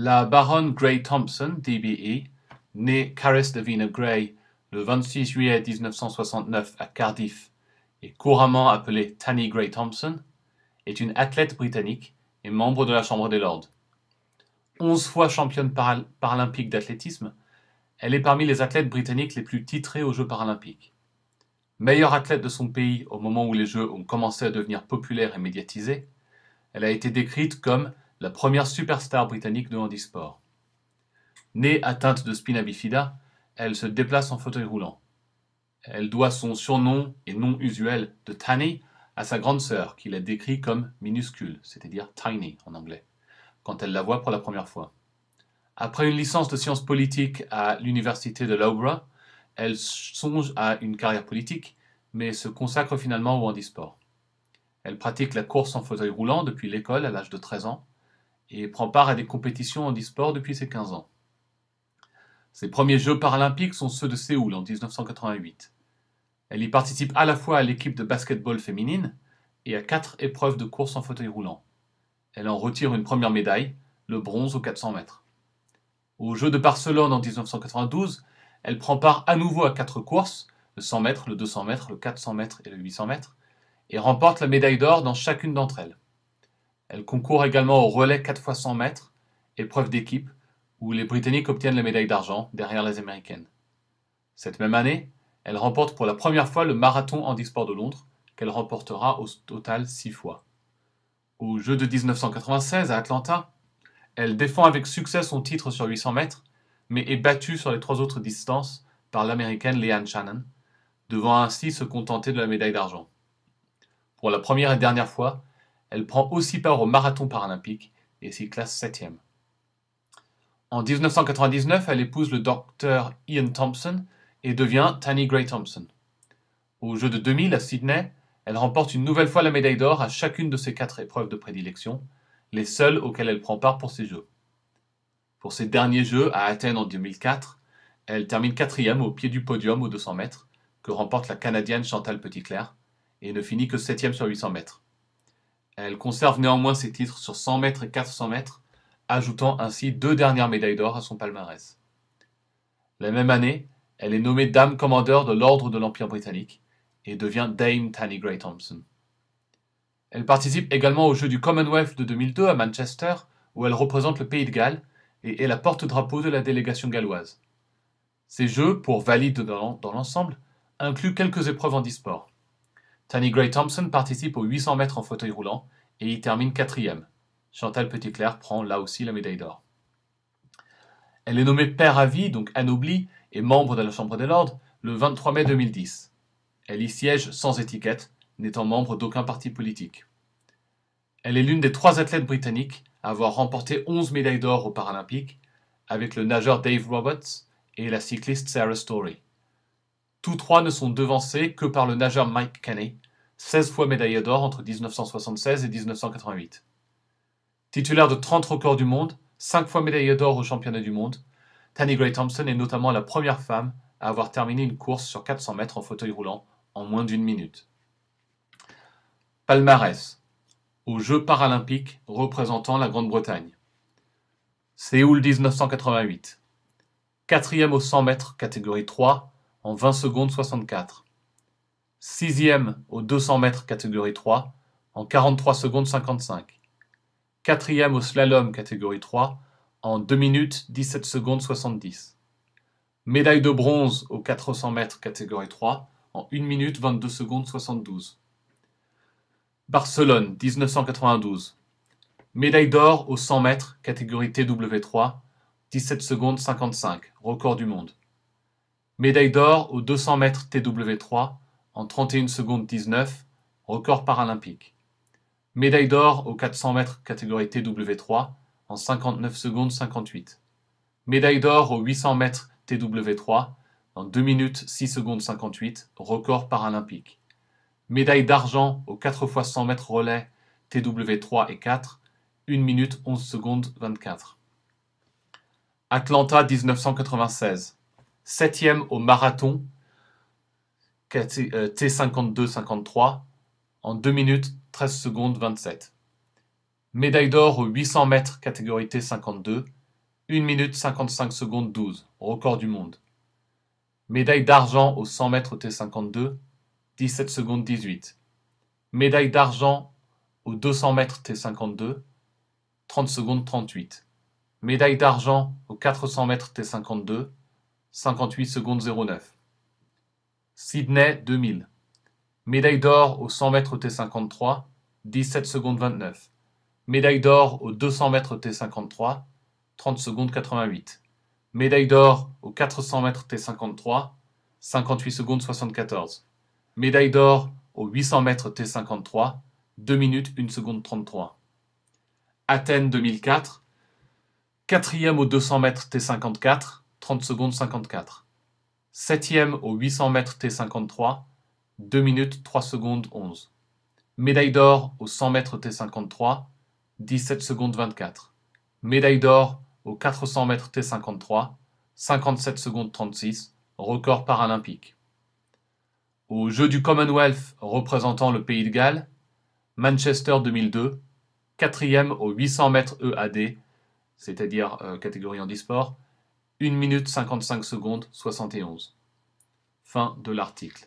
La baronne Grey Thompson, DBE, née Caris Davina Grey le 26 juillet 1969 à Cardiff et couramment appelée Tanny Grey Thompson, est une athlète britannique et membre de la Chambre des Lords. Onze fois championne paralympique d'athlétisme, elle est parmi les athlètes britanniques les plus titrées aux Jeux paralympiques. Meilleure athlète de son pays au moment où les Jeux ont commencé à devenir populaires et médiatisés, elle a été décrite comme la première superstar britannique de handisport. Née atteinte de spina bifida, elle se déplace en fauteuil roulant. Elle doit son surnom et nom usuel de Tiny à sa grande sœur, qui la décrit comme minuscule, c'est-à-dire tiny en anglais, quand elle la voit pour la première fois. Après une licence de sciences politiques à l'université de Loughborough, elle songe à une carrière politique, mais se consacre finalement au handisport. Elle pratique la course en fauteuil roulant depuis l'école à l'âge de 13 ans et prend part à des compétitions en e-sport depuis ses 15 ans. Ses premiers Jeux paralympiques sont ceux de Séoul en 1988. Elle y participe à la fois à l'équipe de basketball féminine et à quatre épreuves de course en fauteuil roulant. Elle en retire une première médaille, le bronze aux 400 mètres. Aux Jeux de Barcelone en 1992, elle prend part à nouveau à quatre courses, le 100 mètres, le 200 mètres, le 400 mètres et le 800 mètres, et remporte la médaille d'or dans chacune d'entre elles. Elle concourt également au relais 4 fois 100 mètres, épreuve d'équipe, où les Britanniques obtiennent la médaille d'argent derrière les Américaines. Cette même année, elle remporte pour la première fois le marathon handisport de Londres, qu'elle remportera au total 6 fois. Au jeu de 1996 à Atlanta, elle défend avec succès son titre sur 800 mètres, mais est battue sur les trois autres distances par l'américaine Leanne Shannon, devant ainsi se contenter de la médaille d'argent. Pour la première et dernière fois, elle prend aussi part au marathon paralympique et s'y classe septième. En 1999, elle épouse le docteur Ian Thompson et devient Tani Gray Thompson. Aux Jeux de 2000 à Sydney, elle remporte une nouvelle fois la médaille d'or à chacune de ses quatre épreuves de prédilection, les seules auxquelles elle prend part pour ces Jeux. Pour ses derniers Jeux à Athènes en 2004, elle termine quatrième au pied du podium aux 200 mètres, que remporte la Canadienne Chantal Petitclerc, et ne finit que septième sur 800 mètres. Elle conserve néanmoins ses titres sur 100 mètres et 400 mètres, ajoutant ainsi deux dernières médailles d'or à son palmarès. La même année, elle est nommée Dame Commandeur de l'Ordre de l'Empire britannique et devient Dame Tanny Gray Thompson. Elle participe également aux Jeux du Commonwealth de 2002 à Manchester, où elle représente le Pays de Galles et est la porte-drapeau de la délégation galloise. Ces Jeux, pour valides dans l'ensemble, incluent quelques épreuves en disport. Tani Gray Thompson participe aux 800 mètres en fauteuil roulant et y termine quatrième. Chantal Petitclerc prend là aussi la médaille d'or. Elle est nommée père à vie, donc anoblie, et membre de la Chambre des Lords le 23 mai 2010. Elle y siège sans étiquette, n'étant membre d'aucun parti politique. Elle est l'une des trois athlètes britanniques à avoir remporté 11 médailles d'or aux Paralympiques, avec le nageur Dave Roberts et la cycliste Sarah Story. Tous trois ne sont devancés que par le nageur Mike Kenney, 16 fois médaillé d'or entre 1976 et 1988. Titulaire de 30 records du monde, 5 fois médaillé d'or aux championnats du monde, Tanny Gray Thompson est notamment la première femme à avoir terminé une course sur 400 mètres en fauteuil roulant en moins d'une minute. Palmarès. Aux Jeux paralympiques représentant la Grande-Bretagne. Séoul 1988. Quatrième aux 100 mètres, catégorie 3, en 20 secondes 64. Sixième au 200 mètres catégorie 3 en 43 secondes 55. Quatrième au slalom catégorie 3 en 2 minutes 17 secondes 70. Médaille de bronze au 400 mètres catégorie 3 en 1 minute 22 secondes 72. Barcelone 1992. Médaille d'or au 100 mètres catégorie TW3 17 secondes 55, record du monde. Médaille d'or aux 200 mètres TW3 en 31 secondes 19, record paralympique. Médaille d'or aux 400 mètres catégorie TW3 en 59 secondes 58. Médaille d'or aux 800 mètres TW3 en 2 minutes 6 secondes 58, record paralympique. Médaille d'argent aux 4 fois 100 mètres relais TW3 et 4, 1 minute 11 secondes 24. Atlanta 1996. 7 septième au marathon, T52-53, euh, en 2 minutes 13 secondes 27. Médaille d'or au 800 mètres catégorie T52, 1 minute 55 secondes 12, record du monde. Médaille d'argent au 100 mètres T52, 17 secondes 18. Médaille d'argent au 200 mètres T52, 30 secondes 38. Médaille d'argent au 400 mètres T52, 58 secondes 09. Sydney 2000. Médaille d'or au 100 mètres T53, 17 secondes 29. Médaille d'or au 200 mètres T53, 30 secondes 88. Médaille d'or au 400 mètres T53, 58 secondes 74. Médaille d'or au 800 mètres T53, 2 minutes 1 seconde 33. Athènes 2004, quatrième au 200 mètres T54, 30 secondes 54. Septième au 800 mètres T53, 2 minutes 3 secondes 11. Médaille d'or au 100 mètres T53, 17 secondes 24. Médaille d'or au 400 mètres T53, 57 secondes 36, record paralympique. au Jeux du Commonwealth représentant le pays de Galles, Manchester 2002, 4e au 800 mètres EAD, c'est-à-dire euh, en catégorie handisport, 1 minute 55 secondes 71. Fin de l'article.